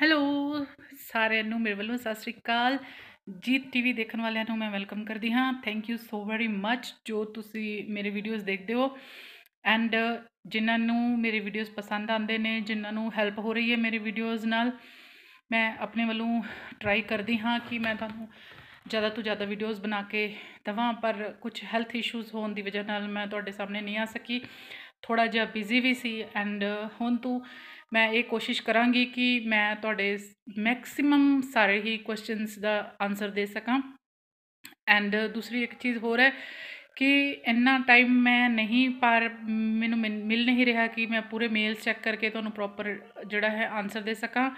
hello ਸਾਰਿਆਂ ਨੂੰ ਮੇਰੇ ਵੱਲੋਂ ਸਤਿ ਸ੍ਰੀ ਅਕਾਲ ਜੀਤ ਟੀਵੀ ਦੇਖਣ ਵਾਲਿਆਂ ਨੂੰ ਮੈਂ ਵੈਲਕਮ ਕਰਦੀ ਹਾਂ thank you so very much ਜੋ ਤੁਸੀਂ ਮੇਰੇ ਵੀਡੀਓਜ਼ ਦੇਖਦੇ ਹੋ ਐਂਡ ਜਿਨ੍ਹਾਂ ਨੂੰ ਮੇਰੇ ਵੀਡੀਓਜ਼ ਪਸੰਦ ਆਉਂਦੇ ਨੇ ਜਿਨ੍ਹਾਂ ਨੂੰ ਹੈਲਪ ਹੋ ਰਹੀ ਹੈ ਮੇਰੇ ਵੀਡੀਓਜ਼ ਨਾਲ ਮੈਂ ਆਪਣੇ ਵੱਲੋਂ ਟਰਾਈ ਕਰਦੀ ਹਾਂ ਕਿ ਮੈਂ ਤੁਹਾਨੂੰ ਜ਼ਿਆਦਾ ਤੋਂ ਜ਼ਿਆਦਾ ਵੀਡੀਓਜ਼ ਬਣਾ ਕੇ ਦਵਾਂ ਪਰ ਕੁਝ ਹੈਲਥ ਇਸ਼ੂਜ਼ ਹੋਣ ਦੀ ਵਜ੍ਹਾ ਨਾਲ ਮੈਂ ਤੁਹਾਡੇ ਸਾਹਮਣੇ ਨਹੀਂ ਆ ਸਕੀ ਥੋੜਾ ਜਿਹਾ ਬਿਜ਼ੀ ਵੀ ਸੀ ਐਂਡ ਹੁਣ ਤੋਂ ਮੈਂ ਇਹ ਕੋਸ਼ਿਸ਼ ਕਰਾਂਗੀ ਕਿ ਮੈਂ ਤੁਹਾਡੇ ਮੈਕਸਿਮਮ ਸਾਰੇ ਹੀ ਕੁਐਸਚਨਸ ਦਾ ਆਨਸਰ ਦੇ ਸਕਾਂ ਐਂਡ ਦੂਸਰੀ ਇੱਕ ਚੀਜ਼ ਹੋਰ ਹੈ ਕਿ ਇੰਨਾ ਟਾਈਮ ਮੈਂ ਨਹੀਂ ਪਰ ਮੈਨੂੰ ਮਿਲ ਨਹੀਂ ਰਿਹਾ ਕਿ ਮੈਂ ਪੂਰੇ ਮੇਲ ਚੈੱਕ ਕਰਕੇ ਤੁਹਾਨੂੰ ਪ੍ਰੋਪਰ ਜਿਹੜਾ ਹੈ ਆਨਸਰ ਦੇ ਸਕਾਂ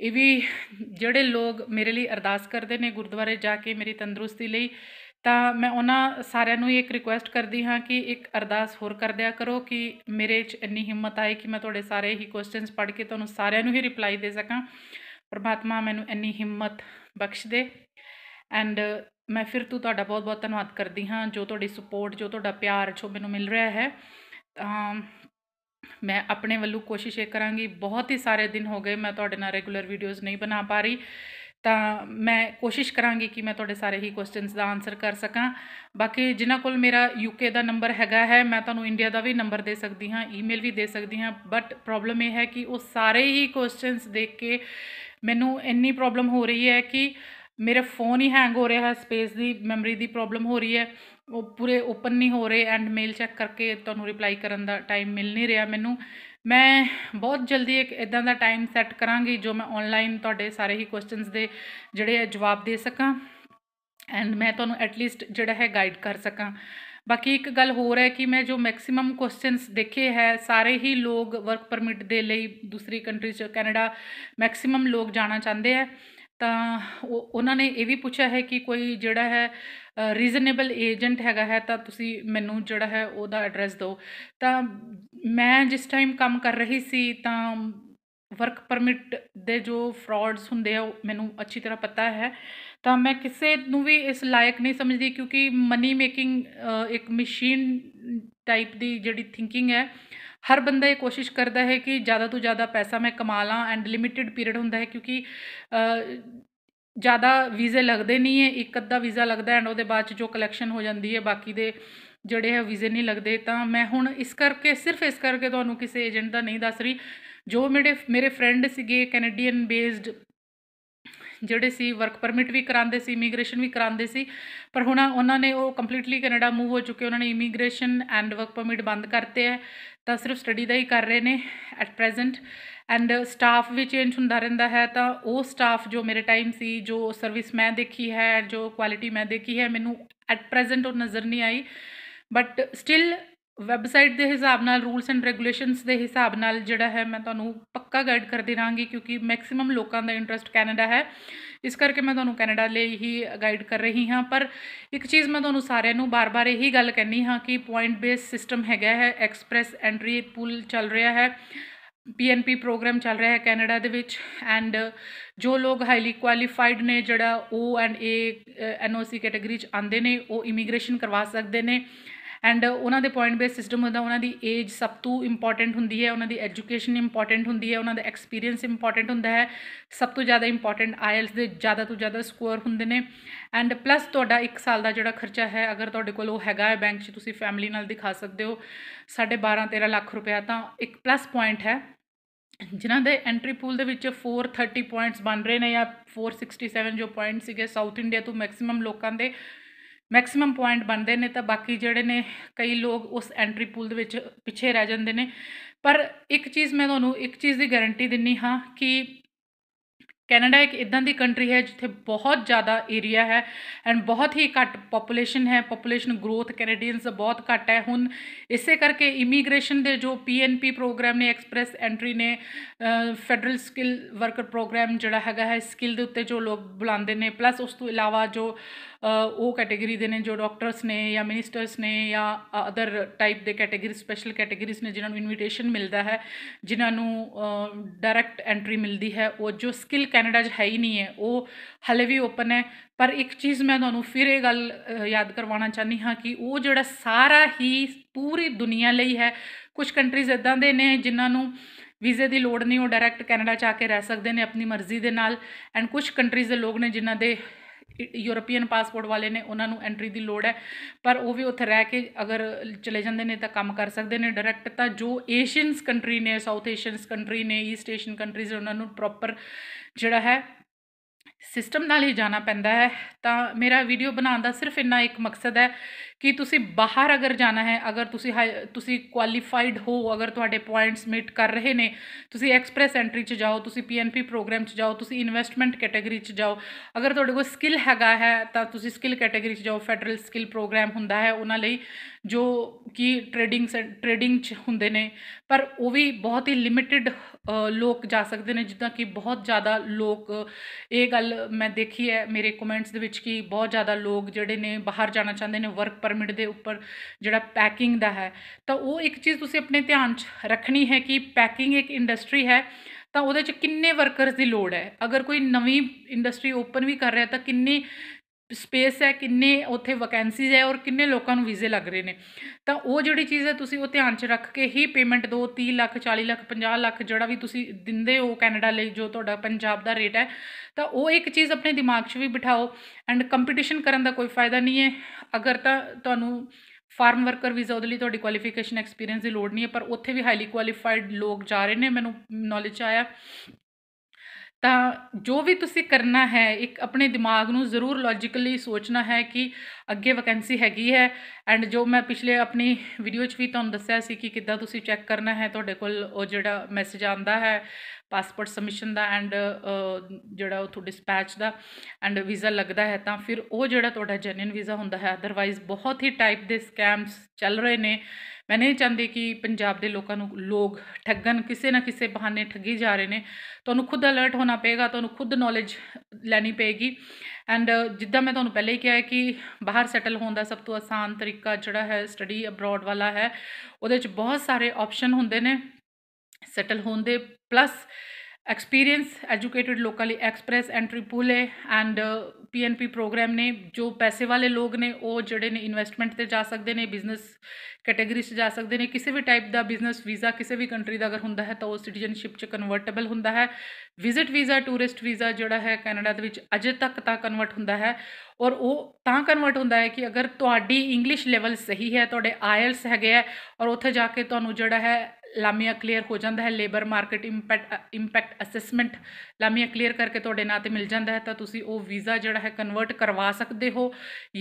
ਇਹ ਵੀ ਜਿਹੜੇ ਲੋਕ ਮੇਰੇ ਲਈ ਅਰਦਾਸ ਕਰਦੇ ਨੇ ਗੁਰਦੁਆਰੇ ਜਾ ਕੇ ਮੇਰੀ ਤੰਦਰੁਸਤੀ ਲਈ ਤਾਂ ਮੈਂ ਉਹਨਾਂ ਸਾਰਿਆਂ ਨੂੰ ਇੱਕ ਰਿਕੁਐਸਟ ਕਰਦੀ ਹਾਂ ਕਿ ਇੱਕ ਅਰਦਾਸ ਹੋਰ ਕਰ ਦਿਆ ਕਰੋ ਕਿ ਮੇਰੇ 'ਚ ਇੰਨੀ ਹਿੰਮਤ ਆਏ ਕਿ ਮੈਂ ਤੁਹਾਡੇ ਸਾਰੇ ਹੀ ਕੁਐਸਚਨਸ ਪੜ੍ਹ ਕੇ ਤੁਹਾਨੂੰ ਸਾਰਿਆਂ ਨੂੰ ਹੀ ਰਿਪਲਾਈ ਦੇ ਸਕਾਂ ਪ੍ਰਮਾਤਮਾ ਮੈਨੂੰ ਇੰਨੀ ਹਿੰਮਤ ਬਖਸ਼ ਦੇ ਐਂਡ ਮੈਂ ਫਿਰ ਤੋਂ ਤੁਹਾਡਾ ਬਹੁਤ-ਬਹੁਤ ਧੰਨਵਾਦ ਕਰਦੀ ਹਾਂ ਜੋ ਤੁਹਾਡੀ ਸਪੋਰਟ ਜੋ ਤੁਹਾਡਾ ਪਿਆਰ ਜੋ ਮੈਨੂੰ ਮਿਲ ਰਿਹਾ ਹੈ ਤਾਂ ਮੈਂ ਆਪਣੇ ਵੱਲੋਂ ਕੋਸ਼ਿਸ਼ ਇਹ ਕਰਾਂਗੀ ਬਹੁਤ ਹੀ ਸਾਰੇ ਦਿਨ ਹੋ ਗਏ ਮੈਂ ਤੁਹਾਡੇ ਨਾਲ ਰੈਗੂਲਰ ਵੀਡੀਓਜ਼ ਨਹੀਂ ਬਣਾ ਪਾ ਰਹੀ ਤਾਂ ਮੈਂ ਕੋਸ਼ਿਸ਼ ਕਰਾਂਗੀ ਕਿ ਮੈਂ ਤੁਹਾਡੇ ਸਾਰੇ ਹੀ ਕੁਐਸਚਨਸ ਦਾ ਆਨਸਰ ਕਰ ਸਕਾਂ ਬਾਕੀ ਜਿਨ੍ਹਾਂ ਕੋਲ ਮੇਰਾ ਯੂਕੇ ਦਾ ਨੰਬਰ ਹੈਗਾ ਹੈ ਮੈਂ ਤੁਹਾਨੂੰ ਇੰਡੀਆ ਦਾ ਵੀ ਨੰਬਰ ਦੇ ਸਕਦੀ ਹਾਂ ਈਮੇਲ ਵੀ ਦੇ ਸਕਦੀ ਹਾਂ ਬਟ ਪ੍ਰੋਬਲਮ ਇਹ ਹੈ ਕਿ ਉਹ ਸਾਰੇ ਹੀ ਕੁਐਸਚਨਸ ਦੇਖ ਕੇ ਮੈਨੂੰ ਇੰਨੀ ਪ੍ਰੋਬਲਮ ਹੋ ਰਹੀ ਹੈ ਕਿ ਮੇਰਾ ਫੋਨ ਹੀ ਹੈਂਗ ਹੋ ਰਿਹਾ ਹੈ ਸਪੇਸ ਦੀ ਮੈਮਰੀ ਦੀ ਪ੍ਰੋਬਲਮ ਹੋ ਰਹੀ ਹੈ ਉਹ ਪੂਰੇ ਓਪਨ ਨਹੀਂ ਹੋ ਰਹੇ ਐਂਡ ਮੇਲ ਚੈੱਕ ਕਰਕੇ ਤੁਹਾਨੂੰ ਰਿਪਲਾਈ ਕਰਨ ਦਾ ਟਾਈਮ ਮਿਲ ਨਹੀਂ ਰਿਹਾ ਮੈਨੂੰ ਮੈਂ ਬਹੁਤ ਜਲਦੀ ਇੱਕ ਇਦਾਂ ਦਾ ਟਾਈਮ ਸੈੱਟ ਕਰਾਂਗੀ ਜੋ ਮੈਂ ਆਨਲਾਈਨ ਤੁਹਾਡੇ ਸਾਰੇ ਹੀ ਕੁਐਸਚਨਸ ਦੇ ਜਿਹੜੇ ਜਵਾਬ ਦੇ ਸਕਾਂ ਐਂਡ ਮੈਂ ਤੁਹਾਨੂੰ ਐਟਲੀਸਟ ਜਿਹੜਾ ਹੈ ਗਾਈਡ ਕਰ ਸਕਾਂ ਬਾਕੀ ਇੱਕ ਗੱਲ ਹੋਰ ਹੈ ਕਿ ਮੈਂ ਜੋ ਮੈਕਸਿਮਮ ਕੁਐਸਚਨਸ ਦੇਖੇ ਹੈ ਸਾਰੇ ਹੀ ਲੋਕ ਵਰਕ ਪਰਮਿਟ ਦੇ ਲਈ ਦੂਸਰੀ ਕੰਟਰੀ ਚ ਕੈਨੇਡਾ ਮੈਕਸਿਮਮ ਲੋਕ ਜਾਣਾ ਚਾਹੁੰਦੇ ਹੈ ਤਾਂ ਉਹ ਉਹਨਾਂ ਨੇ ਇਹ ਵੀ ਪੁੱਛਿਆ ਹੈ ਕਿ ਕੋਈ ਜਿਹੜਾ ਹੈ ਰੀਜ਼ਨੇਬਲ ਏਜੰਟ ਹੈਗਾ ਹੈ ਤਾਂ ਤੁਸੀਂ ਮੈਨੂੰ ਜਿਹੜਾ ਹੈ ਉਹਦਾ ਐਡਰੈਸ ਦਿਓ ਤਾਂ ਮੈਂ ਜਿਸ ਟਾਈਮ ਕੰਮ ਕਰ ਰਹੀ ਸੀ ਤਾਂ ਵਰਕ ਪਰਮਿਟ ਦੇ ਜੋ ਫਰਾਡਸ ਹੁੰਦੇ ਆ ਮੈਨੂੰ ਅੱਛੀ ਤਰ੍ਹਾਂ ਪਤਾ ਹੈ ਤਾਂ ਮੈਂ ਕਿਸੇ ਨੂੰ ਵੀ ਇਸ ਲਾਇਕ ਨਹੀਂ ਸਮਝਦੀ ਕਿਉਂਕਿ ਮਨੀ ਮੇਕਿੰਗ ਇੱਕ ਮਸ਼ੀਨ ਟਾਈਪ ਦੀ ਜਿਹੜੀ ਥਿੰਕਿੰਗ ਹੈ ਹਰ ਬੰਦਾ ਇਹ ਕੋਸ਼ਿਸ਼ ਕਰਦਾ ਹੈ ਕਿ ਜ਼ਿਆਦਾ ਤੋਂ ਜ਼ਿਆਦਾ ਪੈਸਾ ਮੈਂ ਕਮਾ ਲਾਂ ਐਂਡ ਲਿਮਿਟਿਡ ਪੀਰੀਅਡ ਹੁੰਦਾ ਹੈ ਕਿਉਂਕਿ ਜ਼ਿਆਦਾ ਵੀਜ਼ੇ ਲੱਗਦੇ ਨਹੀਂ ਹੈ ਇੱਕ ਅੱਧਾ ਵੀਜ਼ਾ ਲੱਗਦਾ ਐਂਡ ਉਹਦੇ ਬਾਅਦ ਚ ਜੋ ਕਲੈਕਸ਼ਨ ਹੋ ਜਾਂਦੀ ਹੈ ਬਾਕੀ ਦੇ ਜਿਹੜੇ ਹੈ ਵੀਜ਼ੇ ਨਹੀਂ ਲੱਗਦੇ ਤਾਂ ਮੈਂ ਹੁਣ ਇਸ ਕਰਕੇ ਸਿਰਫ ਇਸ ਕਰਕੇ ਤੁਹਾਨੂੰ ਕਿਸੇ ਏਜੰਟ ਦਾ ਨਹੀਂ ਦੱਸ ਰਹੀ ਜੋ ਮੇਰੇ ਮੇਰੇ ਫਰੈਂਡ ਸੀਗੇ ਕੈਨੇਡੀਅਨ ਬੇਸਡ ਜਿਹੜੇ ਸੀ ਵਰਕ ਪਰਮਿਟ ਵੀ ਕਰਾਉਂਦੇ ਸੀ ਇਮੀਗ੍ਰੇਸ਼ਨ ਵੀ ਕਰਾਉਂਦੇ ਸੀ ਪਰ ਹੁਣ ਉਹਨਾਂ ਨੇ ਉਹ ਕੰਪਲੀਟਲੀ ਕੈਨੇਡਾ ਮੂਵ ਹੋ ਚੁੱਕੇ ਉਹਨਾਂ ਨੇ ਇਮੀਗ੍ਰੇਸ਼ਨ ਐਂਡ ਵਰਕ ਪਰਮਿਟ ਬੰਦ ਕਰਤੇ ਹੈ ਤਾਂ ਸਿਰਫ ਸਟੱਡੀ ਦਾ ਹੀ ਕਰ ਰਹੇ ਨੇ ਐਟ ਪ੍ਰੈਜ਼ੈਂਟ ਐਂਡ ਸਟਾਫ ਵੀ ਚੇਂਜ ਹੁੰਦਾ ਰਹਿੰਦਾ ਹੈ ਤਾਂ ਉਹ ਸਟਾਫ ਜੋ ਮੇਰੇ ਟਾਈਮ ਸੀ ਜੋ ਸਰਵਿਸ ਮੈਂ ਦੇਖੀ ਹੈ ਜੋ ਕੁਆਲਿਟੀ ਮੈਂ ਦੇਖੀ ਹੈ ਮੈਨੂੰ ਐਟ ਪ੍ਰੈਜ਼ੈਂਟ ਉਹ ਨਜ਼ਰ ਨਹੀਂ ਆਈ ਬਟ ਸਟਿਲ ਵੈਬਸਾਈਟ ਦੇ ਹਿਸਾਬ ਨਾਲ ਰੂਲਸ ਐਂਡ ਰੈਗੂਲੇਸ਼ਨਸ ਦੇ ਹਿਸਾਬ ਨਾਲ ਜਿਹੜਾ ਹੈ ਮੈਂ ਤੁਹਾਨੂੰ ਪੱਕਾ ਗਾਈਡ ਕਰਦੀ ਰਹਾਂਗੀ ਕਿਉਂਕਿ ਮੈਕਸਿਮਮ ਲੋਕਾਂ ਦਾ ਇੰਟਰਸਟ ਕੈਨੇਡਾ ਹੈ ਇਸ ਕਰਕੇ ਮੈਂ ਤੁਹਾਨੂੰ ਕੈਨੇਡਾ ਲਈ ਹੀ ਗਾਈਡ ਕਰ ਰਹੀ ਹਾਂ ਪਰ ਇੱਕ ਚੀਜ਼ ਮੈਂ ਤੁਹਾਨੂੰ ਸਾਰਿਆਂ ਨੂੰ ਬਾਰ-ਬਾਰ ਇਹੀ ਗੱਲ ਕਹਿਣੀ ਹਾਂ ਕਿ ਪੁਆਇੰਟ ਬੇਸ ਸਿਸਟਮ ਹੈਗਾ ਹੈ ਐਕਸਪ੍ਰੈਸ ਐਂਟਰੀ ਪੂਲ ਚੱਲ ਰਿਹਾ ਹੈ ਪੀਐਨਪੀ ਪ੍ਰੋਗਰਾਮ ਚੱਲ ਰਿਹਾ ਹੈ ਕੈਨੇਡਾ ਦੇ ਵਿੱਚ ਐਂਡ ਜੋ ਲੋਕ ਹਾਈਲੀ ਕੁਆਲੀਫਾਈਡ ਨੇ ਜਿਹੜਾ O and A NOC category ਚ ਆਉਂਦੇ ਨੇ ਉਹ ਇਮੀਗ੍ਰੇਸ਼ਨ ਕਰਵਾ ਸਕਦੇ ਨੇ ਐਂਡ ਉਹਨਾਂ ਦੇ ਪੁਆਇੰਟ ਬੇਸ ਸਿਸਟਮ ਹੁੰਦਾ ਉਹਨਾਂ ਦੀ ਏਜ ਸਭ ਤੋਂ ਇੰਪੋਰਟੈਂਟ ਹੁੰਦੀ ਹੈ ਉਹਨਾਂ ਦੀ ਐਜੂਕੇਸ਼ਨ ਇੰਪੋਰਟੈਂਟ ਹੁੰਦੀ ਹੈ ਉਹਨਾਂ ਦਾ ਐਕਸਪੀਰੀਅੰਸ ਇੰਪੋਰਟੈਂਟ ਹੁੰਦਾ ਹੈ ਸਭ ਤੋਂ ਜ਼ਿਆਦਾ ਇੰਪੋਰਟੈਂਟ ਆਇਲਸ ਦੇ ਜ਼ਿਆਦਾ ਤੋਂ ਜ਼ਿਆਦਾ ਸਕੋਰ ਹੁੰਦੇ ਨੇ ਐਂਡ ਪਲੱਸ ਤੁਹਾਡਾ 1 ਸਾਲ ਦਾ ਜਿਹੜਾ ਖਰਚਾ ਹੈ ਅਗਰ ਤੁਹਾਡੇ ਕੋਲ ਉਹ ਹੈਗਾ ਹੈ ਬੈਂਕ 'ਚ ਤੁਸੀਂ ਫੈਮਿਲੀ ਨਾਲ ਦਿਖਾ ਸਕਦੇ ਹੋ 12 13 ਲੱਖ ਰੁਪਇਆ ਤਾਂ ਇੱਕ ਪਲੱਸ ਪੁਆਇੰਟ ਹੈ ਜਿਨ੍ਹਾਂ ਦੇ ਐਂਟਰੀ ਪੂਲ ਦੇ ਵਿੱਚ 430 ਪੁਆਇੰਟਸ ਬਣ ਰਹੇ ਨੇ ਜਾਂ 467 ਜੋ ਪੁਆਇੰਟ ਸੀਗੇ ਸਾਊਥ ਇੰਡੀਆ ਤੋਂ ਮੈਕਸਿਮਮ ਲੋਕਾਂ ਦੇ ਮੈਕਸਿਮਮ ਪੁਆਇੰਟ ਬਣਦੇ ਨੇ ਤਾਂ ਬਾਕੀ ਜਿਹੜੇ ਨੇ ਕਈ ਲੋਕ ਉਸ ਐਂਟਰੀ ਪੂਲ ਦੇ ਵਿੱਚ ਪਿੱਛੇ ਰਹਿ ਜਾਂਦੇ ਨੇ ਪਰ ਇੱਕ ਚੀਜ਼ ਮੈਂ ਤੁਹਾਨੂੰ ਇੱਕ ਚੀਜ਼ ਦੀ ਗਾਰੰਟੀ ਦਿੰਨੀ ਹਾਂ ਕਿ ਕੈਨੇਡਾ ਇੱਕ ਇਦਾਂ ਦੀ ਕੰਟਰੀ ਹੈ ਜਿੱਥੇ ਬਹੁਤ ਜ਼ਿਆਦਾ ਏਰੀਆ ਹੈ ਐਂਡ ਬਹੁਤ ਹੀ ਘੱਟ ਪੋਪੂਲੇਸ਼ਨ ਹੈ ਪੋਪੂਲੇਸ਼ਨ ਗਰੋਥ ਕੈਨੇਡੀਅਨਸ ਦਾ ਬਹੁਤ ਘੱਟ ਹੈ ਹੁਣ ਇਸੇ ਕਰਕੇ ਇਮੀਗ੍ਰੇਸ਼ਨ ਦੇ ਜੋ ਪੀਐਨਪੀ ਪ੍ਰੋਗਰਾਮ ਨੇ ਐਕਸਪ੍ਰੈਸ ਐਂਟਰੀ ਨੇ ਫੈਡਰਲ ਸਕਿੱਲ ਵਰਕਰ ਪ੍ਰੋਗਰਾਮ ਜਿਹੜਾ ਹੈਗਾ ਹੈ ਸਕਿੱਲ ਦੇ ਉੱਤੇ ਜੋ ਲੋਕ ਬੁਲਾਉਂਦੇ ਨੇ ਪਲੱਸ ਉਸ ਤੋਂ ਇਲਾਵਾ ਜੋ ਉਹ ਕੈਟਾਗਰੀ ਦੇ ਨੇ ਜੋ ਡਾਕਟਰਸ ਨੇ ਜਾਂ ਮਿਨਿਸਟਰਸ ਨੇ ਜਾਂ ਅਦਰ ਟਾਈਪ ਦੇ ਕੈਟਾਗਰੀ ਸਪੈਸ਼ਲ ਕੈਟਾਗਰੀਸ ਨੇ ਜਿਨ੍ਹਾਂ ਨੂੰ ਇਨਵੀਟੇਸ਼ਨ ਮਿਲਦਾ ਹੈ ਜਿਨ੍ਹਾਂ ਨੂੰ ਡਾਇਰੈਕਟ ਐਂਟਰੀ ਮਿਲਦੀ ਹੈ ਉਹ ਜੋ ਸਕਿੱਲ ਕੈਨੇਡਾ 'ਚ ਹੈ ਹੀ ਨਹੀਂ ਹੈ ਉਹ ਹਲੇ ਵੀ ਓਪਨ ਹੈ ਪਰ ਇੱਕ ਚੀਜ਼ ਮੈਂ ਤੁਹਾਨੂੰ ਫਿਰ ਇਹ ਗੱਲ ਯਾਦ ਕਰਵਾਉਣਾ ਚਾਹਨੀ ਹਾਂ ਕਿ ਉਹ ਜਿਹੜਾ ਸਾਰਾ ਹੀ ਪੂਰੀ ਦੁਨੀਆ ਲਈ ਹੈ ਕੁਝ ਕੰਟਰੀਜ਼ ਇਦਾਂ ਦੇ ਨੇ ਜਿਨ੍ਹਾਂ ਨੂੰ ਵੀਜ਼ੇ ਦੀ ਲੋੜ ਨਹੀਂ ਉਹ ਡਾਇਰੈਕਟ ਕੈਨੇਡਾ ਚ ਆ ਕੇ ਰਹਿ ਸਕਦੇ ਨੇ ਆਪਣੀ ਮਰਜ਼ੀ ਦੇ ਨਾਲ ਐਂਡ ਕੁਝ ਕੰਟਰੀਜ਼ ਦੇ ਲੋਕ ਨੇ ਜਿਨ੍ਹਾਂ ਦੇ ਯੂਰੋਪੀਅਨ ਪਾਸਪੋਰਟ ਵਾਲੇ ਨੇ ਉਹਨਾਂ ਨੂੰ ਐਂਟਰੀ ਦੀ ਲੋੜ ਹੈ ਪਰ ਉਹ ਵੀ ਉੱਥੇ ਰਹਿ ਕੇ ਅਗਰ ਚਲੇ ਜਾਂਦੇ ਨੇ ਤਾਂ ਕੰਮ ਕਰ ਸਕਦੇ ਨੇ ਡਾਇਰੈਕਟ ਤਾਂ ਜੋ ਏਸ਼ੀਅਨਸ ਕੰਟਰੀ ਨੇ ਸਾਊਥ ਏਸ਼ੀਅਨਸ ਕੰਟਰੀ ਨੇ ਈਸਟ ਏਸ਼ੀਅਨ ਕੰਟਰੀਜ਼ ਉਹਨਾਂ ਨੂੰ ਪ੍ਰੋਪਰ ਜਿਹੜਾ ਹੈ ਸਿਸਟਮ ਨਾਲ ਹੀ ਜਾਣਾ ਪੈਂਦਾ ਹੈ ਤਾਂ ਮੇਰਾ ਵੀਡੀਓ ਬਣਾਉਣ ਦਾ ਸਿਰਫ ਇੰਨਾ ਇੱਕ ਮਕਸਦ ਹੈ ਕਿ ਤੁਸੀਂ ਬਾਹਰ ਅਗਰ ਜਾਣਾ ਹੈ ਅਗਰ ਤੁਸੀਂ ਤੁਸੀਂ ਕੁਆਲੀਫਾਈਡ ਹੋ ਅਗਰ ਤੁਹਾਡੇ ਪੁਆਇੰਟਸ ਮੀਟ ਕਰ ਰਹੇ ਨੇ ਤੁਸੀਂ ਐਕਸਪ੍ਰੈਸ ਐਂਟਰੀ 'ਚ ਜਾਓ ਤੁਸੀਂ ਪੀਐਨਪੀ ਪ੍ਰੋਗਰਾਮ 'ਚ ਜਾਓ ਤੁਸੀਂ ਇਨਵੈਸਟਮੈਂਟ ਕੈਟਾਗਰੀ 'ਚ ਜਾਓ ਅਗਰ ਤੁਹਾਡੇ ਕੋਲ ਸਕਿੱਲ ਹੈਗਾ ਹੈ ਤਾਂ ਤੁਸੀਂ ਸਕਿੱਲ ਕੈਟਾਗਰੀ 'ਚ ਜਾਓ ਫੈਡਰਲ ਸਕਿੱਲ ਪ੍ਰੋਗਰਾਮ ਹੁੰਦਾ ਹੈ ਉਹਨਾਂ ਲਈ ਜੋ ਕਿ ਟ੍ਰੇਡਿੰਗ ਟ੍ਰੇਡਿੰਗ 'ਚ ਹੁੰਦੇ ਨੇ ਪਰ ਉਹ ਵੀ ਬਹੁਤ ਹੀ ਲਿਮਿਟਿਡ ਲੋਕ ਜਾ ਸਕਦੇ ਨੇ ਜਿੱਦਾਂ ਕਿ ਬਹੁਤ ਜ਼ਿਆਦਾ ਲੋਕ ਇਹ ਗੱਲ ਮੈਂ ਦੇਖੀ ਹੈ ਮੇਰੇ ਕਮੈਂਟਸ ਦੇ ਵਿੱਚ ਕਿ ਬਹੁਤ ਜ਼ਿਆਦਾ ਲੋਕ ਜਿਹੜੇ ਨੇ ਬਾਹਰ ਜਾਣਾ ਚਾਹੁੰਦੇ ਨੇ ਵਰਕ ਪਰਮਿਟ ਦੇ ਉੱਪਰ ਜਿਹੜਾ ਪੈਕਿੰਗ ਦਾ ਹੈ ਤਾਂ ਉਹ ਇੱਕ ਚੀਜ਼ ਤੁਸੀਂ ਆਪਣੇ ਧਿਆਨ 'ਚ ਰੱਖਣੀ ਹੈ ਕਿ ਪੈਕਿੰਗ ਇੱਕ ਇੰਡਸਟਰੀ ਹੈ ਤਾਂ ਉਹਦੇ 'ਚ ਕਿੰਨੇ ਵਰਕਰਸ ਦੀ ਲੋੜ ਹੈ ਅਗਰ ਕੋਈ ਨਵੀਂ ਇੰਡਸਟਰੀ ਓਪਨ ਵੀ ਕਰ ਰਿਹਾ ਤਾਂ ਕਿੰਨੇ ਸਪੇਸ ਹੈ ਕਿੰਨੇ ਉੱਥੇ ਵੈਕੈਂਸੀਜ਼ ਹੈ ਔਰ ਕਿੰਨੇ ਲੋਕਾਂ ਨੂੰ ਵੀਜ਼ੇ ਲੱਗ ਰਹੇ ਨੇ ਤਾਂ ਉਹ ਜਿਹੜੀ ਚੀਜ਼ ਹੈ ਤੁਸੀਂ ਉਹ ਧਿਆਨ 'ਚ ਰੱਖ ਕੇ ਹੀ ਪੇਮੈਂਟ ਦਿਓ 30 ਲੱਖ 40 ਲੱਖ 50 ਲੱਖ ਜਿਹੜਾ ਵੀ ਤੁਸੀਂ ਦਿੰਦੇ ਹੋ ਕੈਨੇਡਾ ਲਈ ਜੋ ਤੁਹਾਡਾ ਪੰਜਾਬ ਦਾ ਰੇਟ ਹੈ ਤਾਂ ਉਹ ਇੱਕ ਚੀਜ਼ ਆਪਣੇ ਦਿਮਾਗ 'ਚ ਵੀ ਬਿਠਾਓ ਐਂਡ ਕੰਪੀਟੀਸ਼ਨ ਕਰਨ ਦਾ ਕੋਈ ਫਾਇਦਾ ਨਹੀਂ ਹੈ ਅਗਰ ਤਾਂ ਤੁਹਾਨੂੰ ਫਾਰਮ ਵਰਕਰ ਵੀਜ਼ਾ ਉਹਦੇ ਲਈ ਤੁਹਾਡੀ ਕੁਆਲੀਫਿਕੇਸ਼ਨ ਐਕਸਪੀਰੀਅੰਸ ਦੀ ਲੋੜ ਨਹੀਂ ਹੈ ਪਰ ਉੱਥੇ ਵੀ ਹਾਈਲੀ ਕੁਆਲੀਫਾਈਡ ਲੋਕ ਜਾ ਰਹੇ ਨੇ ਮੈਨੂੰ ਨੌਲੇਜ ਆਇਆ ਤਾਂ ਜੋ ਵੀ ਤੁਸੀਂ ਕਰਨਾ ਹੈ ਇੱਕ ਆਪਣੇ ਦਿਮਾਗ ਨੂੰ ਜ਼ਰੂਰ ਲੌਜੀਕਲੀ ਸੋਚਣਾ ਹੈ ਕਿ ਅੱਗੇ ਵੈਕੈਂਸੀ ਹੈਗੀ ਹੈ ਐਂਡ ਜੋ ਮੈਂ ਪਿਛਲੇ ਆਪਣੀ ਵੀਡੀਓ 'ਚ ਵੀ ਤੁਹਾਨੂੰ ਦੱਸਿਆ ਸੀ ਕਿ ਕਿੱਦਾਂ ਤੁਸੀਂ ਚੈੱਕ ਕਰਨਾ ਹੈ ਤੁਹਾਡੇ ਕੋਲ ਉਹ ਜਿਹੜਾ ਮੈਸੇਜ ਆਂਦਾ ਹੈ ਪਾਸਪੋਰਟ ਸਬਮਿਸ਼ਨ ਦਾ ਐਂਡ ਜਿਹੜਾ ਉਹ ਤੁਹਾਡੇ ਡਿਸਪੈਚ ਦਾ ਐਂਡ ਵੀਜ਼ਾ ਲੱਗਦਾ ਹੈ ਤਾਂ ਫਿਰ ਉਹ ਜਿਹੜਾ ਤੁਹਾਡਾ ਜੈਨੂਇਨ ਵੀਜ਼ਾ ਹੁੰਦਾ ਹੈ ਅਦਰਵਾਈਜ਼ ਬਹੁਤ ਹੀ ਟਾਈਪ ਦੇ ਸਕੈਮਸ ਚੱਲ ਰਹੇ ਨੇ ਮੈਂ ਨਹੀਂ ਚਾਹੁੰਦੀ ਕਿ ਪੰਜਾਬ ਦੇ ਲੋਕਾਂ ਨੂੰ ਲੋਕ ਠੱਗਣ ਕਿਸੇ ਨਾ ਕਿਸੇ ਬਹਾਨੇ ਠੱਗੀ ਜਾ ਰਹੇ ਨੇ ਤੁਹਾਨੂੰ ਖੁਦ ਅਲਰਟ ਹੋਣਾ ਪਏਗਾ ਤੁਹਾਨੂੰ ਖੁਦ ਨੌਲੇਜ ਲੈਣੀ ਪਏਗੀ ਐਂਡ ਜਿੱਦਾਂ ਮੈਂ ਤੁਹਾਨੂੰ ਪਹਿਲੇ ਹੀ ਕਿਹਾ ਹੈ ਕਿ ਬਾਹਰ ਸੈਟਲ ਹੋਣ ਦਾ ਸਭ ਤੋਂ ਆਸਾਨ ਤਰੀਕਾ ਜਿਹੜਾ ਹੈ ਸਟੱਡੀ ਅਬਰੋਡ ਵਾਲਾ ਹੈ ਉਹਦੇ ਵਿੱਚ ਬਹੁਤ ਸਾਰੇ ਆਪਸ਼ਨ ਹੁੰਦੇ ਨੇ ਸੈਟਲ ਹੋਣ ਦੇ ਪਲੱਸ ਐਕਸਪੀਰੀਅੰਸ ਐਜੂਕੇਟਿਡ ਲੋਕਾਂ ਲਈ ਐਕਸਪ੍ਰੈਸ ਐਂਟਰੀ ਪੂਲ ਹੈ ਐਂਡ ਪੀਐਨਪੀ ਪ੍ਰੋਗਰਾਮ ਨੇ ਜੋ ਪੈਸੇ ਵਾਲੇ ਲੋਕ ਨੇ ਉਹ ਜਿਹੜੇ ਨੇ ਇਨਵੈਸਟਮੈਂਟ ਤੇ ਜਾ ਸਕਦੇ ਨੇ ਬਿਜ਼ਨਸ ਕੈਟਾਗਰੀ 'ਚ ਜਾ ਸਕਦੇ ਨੇ ਕਿਸੇ ਵੀ ਟਾਈਪ ਦਾ ਬਿਜ਼ਨਸ ਵੀਜ਼ਾ ਕਿਸੇ ਵੀ ਕੰਟਰੀ ਦਾ ਅਗਰ ਹੁੰਦਾ ਹੈ ਤਾਂ ਉਹ ਸਿਟੀਜ਼ਨਸ਼ਿਪ 'ਚ ਕਨਵਰਟੇਬਲ ਹੁੰਦਾ ਹੈ ਵਿਜ਼ਿਟ ਵੀਜ਼ਾ ਟੂਰਿਸਟ ਵੀਜ਼ਾ ਜਿਹੜਾ ਹੈ ਕੈਨੇਡਾ ਦੇ ਵਿੱਚ ਅਜੇ ਤੱਕ ਤਾਂ ਕਨਵਰਟ ਹੁੰਦਾ ਹੈ ਔਰ ਉਹ ਤਾਂ ਕਨਵਰਟ ਹੁੰਦਾ ਹੈ ਕਿ ਅਗਰ ਤੁਹਾਡੀ ਇੰਗਲਿਸ਼ ਲੈਵਲ ਸਹੀ ਹੈ ਤੁਹਾਡੇ ਆਇਲਸ ਹੈਗੇ ਆ ਔਰ ਉੱਥੇ ਜਾ ਕੇ ਤੁਹਾਨੂੰ ਜਿਹੜਾ ਹੈ ਲਾਮੀਆ ਕਲੀਅਰ ਹੋ ਜਾਂਦਾ ਹੈ labour market impact impact assessment ਲਾਮੀਆ ਕਲੀਅਰ ਕਰਕੇ ਤੁਹਾਡੇ ਨਾਂ ਤੇ ਮਿਲ ਜਾਂਦਾ ਹੈ ਤਾਂ ਤੁਸੀਂ ਉਹ ਵੀਜ਼ਾ ਜਿਹੜਾ ਹੈ ਕਨਵਰਟ ਕਰਵਾ ਸਕਦੇ ਹੋ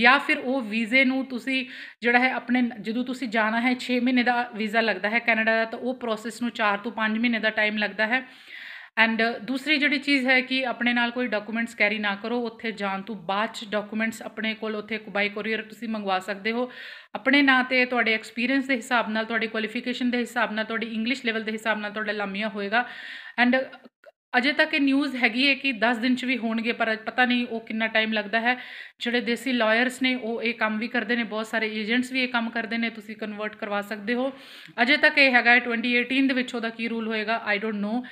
ਜਾਂ ਫਿਰ ਉਹ ਵੀਜ਼ੇ ਨੂੰ ਤੁਸੀਂ ਜਿਹੜਾ ਹੈ ਆਪਣੇ ਜਦੋਂ ਤੁਸੀਂ ਜਾਣਾ ਹੈ 6 ਮਹੀਨੇ ਦਾ ਵੀਜ਼ਾ ਲੱਗਦਾ ਹੈ ਕੈਨੇਡਾ ਦਾ ਤਾਂ ਉਹ ਪ੍ਰੋਸੈਸ ਨੂੰ 4 ਤੋਂ 5 ਮਹੀਨੇ ਦਾ ਟਾਈਮ ਲੱਗਦਾ ਹੈ ਐਂਡ uh, ਦੂਸਰੀ ਜਿਹੜੀ ਚੀਜ਼ ਹੈ ਕਿ ਆਪਣੇ ਨਾਲ ਕੋਈ ਡਾਕੂਮੈਂਟਸ ਕੈਰੀ ਨਾ ਕਰੋ ਉੱਥੇ ਜਾਣ ਤੋਂ ਬਾਅਦ ਚ ਡਾਕੂਮੈਂਟਸ ਆਪਣੇ ਕੋਲ ਉੱਥੇ ਬਾਈ ਕੋਰੀਅਰ ਤੁਸੀਂ ਮੰਗਵਾ ਸਕਦੇ ਹੋ ਆਪਣੇ ਨਾਂ ਤੇ ਤੁਹਾਡੇ ਐਕਸਪੀਰੀਅੰਸ ਦੇ ਹਿਸਾਬ ਨਾਲ ਤੁਹਾਡੀ ਕੁਆਲੀਫਿਕੇਸ਼ਨ ਦੇ ਹਿਸਾਬ ਨਾਲ ਤੁਹਾਡੀ ਇੰਗਲਿਸ਼ ਲੈਵਲ ਦੇ ਹਿਸਾਬ ਨਾਲ ਤੁਹਾਡਾ ਲਾਮੀਆ ਹੋਏਗਾ ਐਂਡ ਅਜੇ ਤੱਕ ਇਹ ਨਿਊਜ਼ ਹੈਗੀ ਹੈ ਕਿ 10 ਦਿਨ ਚ ਵੀ ਹੋਣਗੇ ਪਰ ਪਤਾ ਨਹੀਂ ਉਹ ਕਿੰਨਾ ਟਾਈਮ ਲੱਗਦਾ ਹੈ ਜਿਹੜੇ ਦੇਸੀ ਲਾਇਰਸ ਨੇ ਉਹ ਇਹ ਕੰਮ ਵੀ ਕਰਦੇ ਨੇ ਬਹੁਤ ਸਾਰੇ ਏਜੰਟਸ ਵੀ ਇਹ ਕੰਮ ਕਰਦੇ ਨੇ ਤੁਸੀਂ ਕਨਵਰਟ ਕਰਵਾ ਸਕਦੇ ਹੋ ਅਜੇ ਤੱਕ ਇਹ ਹੈਗਾ 2018 ਦੇ ਵਿੱਚ ਉਹਦਾ ਕੀ ਰੂਲ ਹੋਏਗਾ ਆਈ ਡੋਨਟ ਨੋ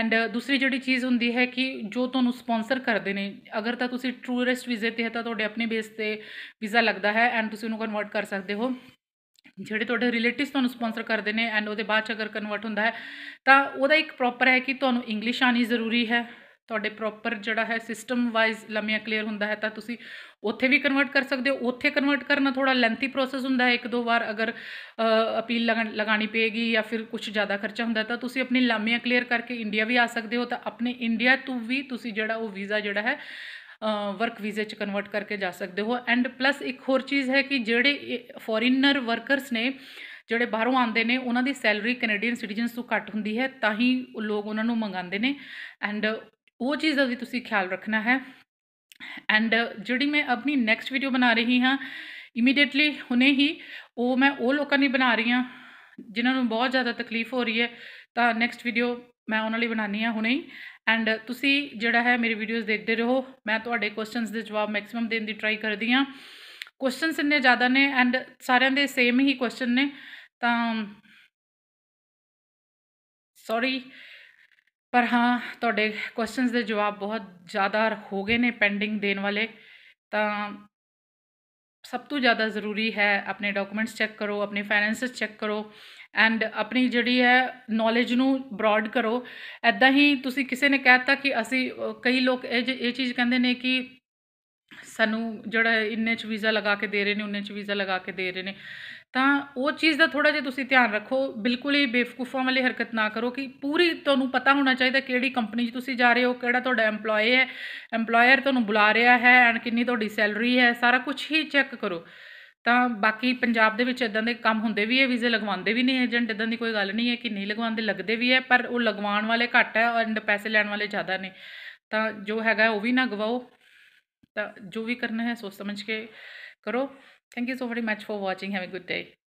ਐਂਡ ਦੂਸਰੀ ਜਿਹੜੀ ਚੀਜ਼ ਹੁੰਦੀ ਹੈ ਕਿ ਜੋ ਤੁਹਾਨੂੰ ਸਪான்ਸਰ ਕਰਦੇ ਨੇ ਅਗਰ ਤਾਂ ਤੁਸੀਂ ਟੂਰਿਸਟ ਵੀਜ਼ੇ ਤੇ ਹੈ ਤਾਂ ਤੁਹਾਡੇ ਆਪਣੇ ਬੇਸ ਤੇ ਵੀਜ਼ਾ ਲੱਗਦਾ ਹੈ ਐਂਡ ਤੁਸੀਂ ਉਹਨੂੰ ਕਨਵਰਟ ਕਰ ਸਕਦੇ ਹੋ ਜਿਹੜੇ ਤੁਹਾਡੇ ਰਿਲੇਟਿਵਸ ਤੁਹਾਨੂੰ ਸਪான்ਸਰ ਕਰਦੇ ਨੇ ਐਂਡ ਉਹਦੇ ਬਾਅਦ ਚ ਅਗਰ ਕਨਵਰਟ ਹੁੰਦਾ ਹੈ ਤਾਂ ਉਹਦਾ ਇੱਕ ਪ੍ਰੋਪਰ ਹੈ ਕਿ ਤੁਹਾਨੂੰ ਇੰਗਲਿਸ਼ ਆਣੀ ਜ਼ਰੂਰੀ ਹੈ ਤੁਹਾਡੇ ਪ੍ਰੋਪਰ ਜਿਹੜਾ ਹੈ ਸਿਸਟਮ ਵਾਈਜ਼ ਲਮਿਆ ਕਲੀਅਰ ਹੁੰਦਾ ਹੈ ਤਾਂ ਤੁਸੀਂ ਉੱਥੇ ਵੀ ਕਨਵਰਟ ਕਰ ਸਕਦੇ ਹੋ ਉੱਥੇ ਕਨਵਰਟ ਕਰਨਾ ਥੋੜਾ ਲੈਂਥੀ ਪ੍ਰੋਸੈਸ ਹੁੰਦਾ ਹੈ ਇੱਕ ਦੋ ਵਾਰ ਅਗਰ ਅਪੀਲ ਲਗਾਣੀ ਪਏਗੀ ਜਾਂ ਫਿਰ ਕੁਝ ਜ਼ਿਆਦਾ ਖਰਚਾ ਹੁੰਦਾ ਤਾਂ ਤੁਸੀਂ ਆਪਣੀ ਲਾਮੀਆਂ ਕਲੀਅਰ ਕਰਕੇ ਇੰਡੀਆ ਵੀ ਆ ਸਕਦੇ ਹੋ ਤਾਂ ਆਪਣੇ ਇੰਡੀਆ ਤੋਂ ਵੀ ਤੁਸੀਂ ਜਿਹੜਾ ਉਹ ਵੀਜ਼ਾ ਜਿਹੜਾ ਹੈ ਵਰਕ ਵੀਜ਼ੇ ਚ ਕਨਵਰਟ ਕਰਕੇ ਜਾ ਸਕਦੇ ਹੋ ਐਂਡ ਪਲੱਸ ਇੱਕ ਹੋਰ ਚੀਜ਼ ਹੈ ਕਿ ਜਿਹੜੇ ਫੋਰਿਨਰ ਵਰਕਰਸ ਨੇ ਜਿਹੜੇ ਬਾਹਰੋਂ ਆਉਂਦੇ ਨੇ ਉਹਨਾਂ ਦੀ ਸੈਲਰੀ ਕੈਨੇਡੀਅਨ ਸਿਟੀਜ਼ਨਸ ਤੋਂ ਘੱਟ ਹੁੰਦੀ ਹੈ ਤਾਂ ਹੀ ਲੋਕ ਉਹਨਾਂ ਨੂੰ ਮੰਗਾਉਂਦੇ ਨੇ ਐਂਡ ਉਹ ਚੀਜ਼ ਦਾ ਵੀ ਤੁਸੀਂ ਖਿਆਲ ਰੱਖਣਾ ਹੈ ਐਂਡ ਜਿਹੜੀ ਮੈਂ ਆਪਣੀ ਨੈਕਸਟ ਵੀਡੀਓ ਬਣਾ ਰਹੀ ਹਾਂ ਇਮੀਡੀਏਟਲੀ ਹੁਣੇ ਹੀ ਉਹ ਮੈਂ ਉਹ ਲੋਕਾਂ ਲਈ ਬਣਾ ਰਹੀ ਹਾਂ ਜਿਨ੍ਹਾਂ ਨੂੰ ਬਹੁਤ ਜ਼ਿਆਦਾ ਤਕਲੀਫ ਹੋ ਰਹੀ ਹੈ ਤਾਂ ਨੈਕਸਟ ਵੀਡੀਓ ਮੈਂ ਉਹਨਾਂ ਲਈ ਬਣਾਣੀ ਆ ਹੁਣੇ ਹੀ ਐਂਡ ਤੁਸੀਂ ਜਿਹੜਾ ਹੈ ਮੇਰੀ ਵੀਡੀਓਜ਼ ਦੇਖਦੇ ਰਹੋ ਮੈਂ ਤੁਹਾਡੇ ਕੁਐਸਚਨਸ ਦੇ ਜਵਾਬ ਮੈਕਸਿਮਮ ਦੇਣ ਦੀ ਟਰਾਈ ਕਰਦੀ ਆ ਕੁਐਸਚਨਸ ਇੰਨੇ ਜ਼ਿਆਦਾ ਨੇ ਐਂਡ ਸਾਰਿਆਂ ਦੇ ਸੇਮ ਹੀ ਕੁਐਸਚਨ ਨੇ ਤਾਂ ਸੌਰੀ ਪਰ ਹਾਂ ਤੁਹਾਡੇ ਕੁਐਸਚਨਸ ਦੇ ਜਵਾਬ ਬਹੁਤ ਜ਼ਿਆਦਾ ਹੋ ਗਏ ਨੇ ਪੈਂਡਿੰਗ ਦੇਣ ਵਾਲੇ ਤਾਂ ਸਭ ਤੋਂ ਜ਼ਿਆਦਾ ਜ਼ਰੂਰੀ ਹੈ ਆਪਣੇ ਡਾਕੂਮੈਂਟਸ ਚੈੱਕ ਕਰੋ ਆਪਣੇ ਫਾਈਨੈਂਸਸ ਚੈੱਕ ਕਰੋ ਐਂਡ ਆਪਣੀ ਜਿਹੜੀ ਹੈ ਨੌਲੇਜ ਨੂੰ ਬ੍ਰੌਡ ਕਰੋ ਐਦਾਂ ਹੀ ਤੁਸੀਂ ਕਿਸੇ ਨੇ ਕਹਿਤਾ ਕਿ ਅਸੀਂ ਕਈ ਲੋਕ ਇਹ ਇਹ ਚੀਜ਼ ਕਹਿੰਦੇ ਨੇ ਕਿ ਸਾਨੂੰ ਜਿਹੜਾ ਇੰਨੇ ਚ ਵੀਜ਼ਾ ਲਗਾ ਕੇ ਦੇ ਰਹੇ ਨੇ ਉਹਨੇ ਚ ਵੀਜ਼ਾ ਲਗਾ ਕੇ ਦੇ ਰਹੇ ਨੇ ਤਾਂ ਉਹ ਚੀਜ਼ ਦਾ ਥੋੜਾ ਜਿਹਾ ਤੁਸੀਂ ਧਿਆਨ ਰੱਖੋ ਬਿਲਕੁਲ ਹੀ ਬੇਵਕੂਫਾਂ ਵਾਲੀ ਹਰਕਤ ਨਾ ਕਰੋ ਕਿ ਪੂਰੀ ਤੁਹਾਨੂੰ ਪਤਾ ਹੋਣਾ ਚਾਹੀਦਾ ਕਿਹੜੀ ਕੰਪਨੀ 'ਚ ਤੁਸੀਂ ਜਾ ਰਹੇ ਹੋ ਕਿਹੜਾ ਤੁਹਾਡਾ EMPLOYE ਹੈ EMPLOYER ਤੁਹਾਨੂੰ ਬੁਲਾ ਰਿਹਾ ਹੈ ਐਂਡ ਕਿੰਨੀ ਤੁਹਾਡੀ ਸੈਲਰੀ ਹੈ ਸਾਰਾ ਕੁਝ ਹੀ ਚੈੱਕ ਕਰੋ ਤਾਂ ਬਾਕੀ ਪੰਜਾਬ ਦੇ ਵਿੱਚ ਇਦਾਂ ਦੇ ਕੰਮ ਹੁੰਦੇ ਵੀ ਹੈ ਵੀਜ਼ੇ ਲਗਵਾਉਂਦੇ ਵੀ ਨਹੀਂ ਏਜੰਟ ਇਦਾਂ ਦੀ ਕੋਈ ਗੱਲ ਨਹੀਂ ਹੈ ਕਿ ਨਹੀਂ ਲਗਵਾਉਂਦੇ ਲੱਗਦੇ ਵੀ ਹੈ ਪਰ ਉਹ ਲਗਵਾਉਣ ਵਾਲੇ ਘੱਟ ਹੈ ਐਂਡ ਪੈਸੇ ਲੈਣ ਵਾਲੇ ਜ਼ਿਆਦਾ ਨੇ ਤਾਂ ਜੋ ਹੈਗਾ ਉਹ ਵੀ ਨਾ ਗਵਾਓ ਤਾਂ ਜੋ ਵੀ ਕਰਨਾ ਹੈ ਸੋਚ ਸਮਝ ਕੇ ਕਰੋ thank you so very much for watching have a good day